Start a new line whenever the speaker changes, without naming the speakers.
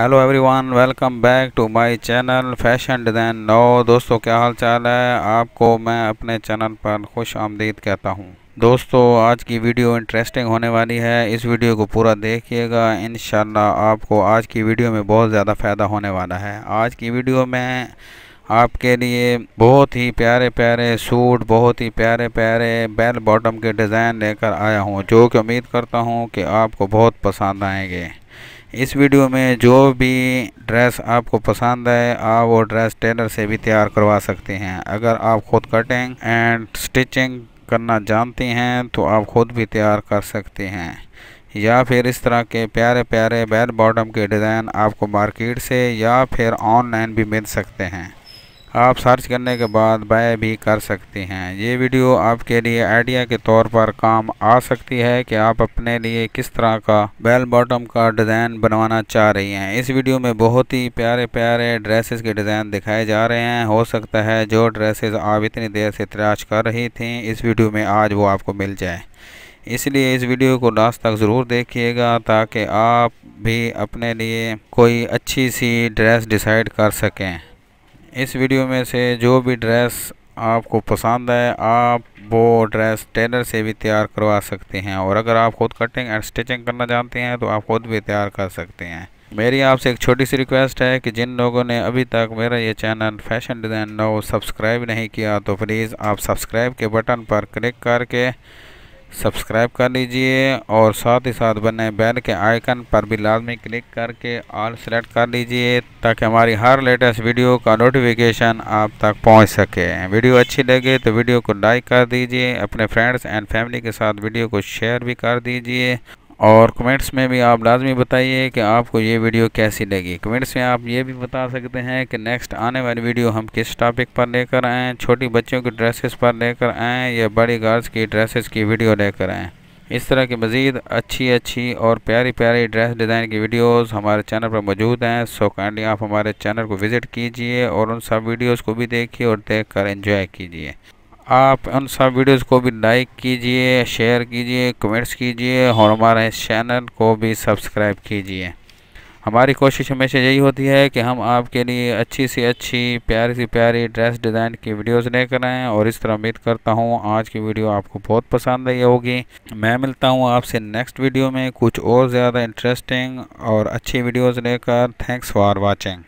hello everyone welcome back to my channel fashion design no दोस्तों क्या हाल चाल है आपको मैं अपने चैनल पर खुश आमदीद कहता हूँ दोस्तों आज की वीडियो इंटरेस्टिंग होने वाली है इस वीडियो को पूरा देखिएगा इन आपको आज की वीडियो में बहुत ज़्यादा फ़ायदा होने वाला है आज की वीडियो में आपके लिए बहुत ही प्यारे प्यारे सूट बहुत ही प्यारे प्यारे बेल बॉटम के डिज़ाइन लेकर आया हूँ जो कि उम्मीद करता हूँ कि आपको बहुत पसंद आएंगे इस वीडियो में जो भी ड्रेस आपको पसंद है आप वो ड्रेस टेलर से भी तैयार करवा सकते हैं अगर आप खुद कटिंग एंड स्टिचिंग करना जानते हैं तो आप खुद भी तैयार कर सकते हैं या फिर इस तरह के प्यारे प्यारे बेल बॉटम के डिज़ाइन आपको मार्केट से या फिर ऑनलाइन भी मिल सकते हैं आप सर्च करने के बाद बाय भी कर सकती हैं ये वीडियो आपके लिए आइडिया के तौर पर काम आ सकती है कि आप अपने लिए किस तरह का बेल बॉटम का डिज़ाइन बनवाना चाह रही हैं इस वीडियो में बहुत ही प्यारे प्यारे ड्रेसेस के डिज़ाइन दिखाए जा रहे हैं हो सकता है जो ड्रेसेस आप इतनी देर से तलाश कर रही थी इस वीडियो में आज वो आपको मिल जाए इसलिए इस वीडियो को लास्ट तक ज़रूर देखिएगा ताकि आप भी अपने लिए कोई अच्छी सी ड्रेस डिसाइड कर सकें इस वीडियो में से जो भी ड्रेस आपको पसंद है आप वो ड्रेस टेलर से भी तैयार करवा सकते हैं और अगर आप खुद कटिंग एंड स्टिचिंग करना चाहते हैं तो आप खुद भी तैयार कर सकते हैं मेरी आपसे एक छोटी सी रिक्वेस्ट है कि जिन लोगों ने अभी तक मेरा ये channel fashion design no subscribe नहीं किया तो प्लीज़ आप सब्सक्राइब के बटन पर क्लिक करके सब्सक्राइब कर लीजिए और साथ ही साथ बने बेल के आइकन पर भी लाजमी क्लिक करके ऑल सेलेक्ट कर लीजिए ताकि हमारी हर लेटेस्ट वीडियो का नोटिफिकेशन आप तक पहुंच सके वीडियो अच्छी लगे तो वीडियो को लाइक कर दीजिए अपने फ्रेंड्स एंड फैमिली के साथ वीडियो को शेयर भी कर दीजिए और कमेंट्स में भी आप लाजमी बताइए कि आपको ये वीडियो कैसी लगी कमेंट्स में आप ये भी बता सकते हैं कि नेक्स्ट आने वाली वीडियो हम किस टॉपिक पर लेकर आएँ छोटी बच्चों की ड्रेसेस पर लेकर आएँ या बड़ी गर्ल्स की ड्रेसेस की वीडियो लेकर आएँ इस तरह की मज़ीद अच्छी अच्छी और प्यारी प्यारी ड्रेस डिज़ाइन की वीडियोस हमारे चैनल पर मौजूद हैं सो काइंडली आप हमारे चैनल को विज़िट कीजिए और उन सब वीडियोस को भी देखिए और देखकर एंजॉय कीजिए आप उन सब वीडियोस को भी लाइक कीजिए शेयर कीजिए कमेंट्स कीजिए और हमारे चैनल को भी सब्सक्राइब कीजिए हमारी कोशिश हमेशा यही होती है कि हम आपके लिए अच्छी से अच्छी प्यारी से प्यारी ड्रेस डिज़ाइन की वीडियोस लेकर आएँ और इस तरह उम्मीद करता हूँ आज की वीडियो आपको बहुत पसंद आई होगी मैं मिलता हूँ आपसे नेक्स्ट वीडियो में कुछ और ज़्यादा इंटरेस्टिंग और अच्छी वीडियोस लेकर थैंक्स फॉर वाचिंग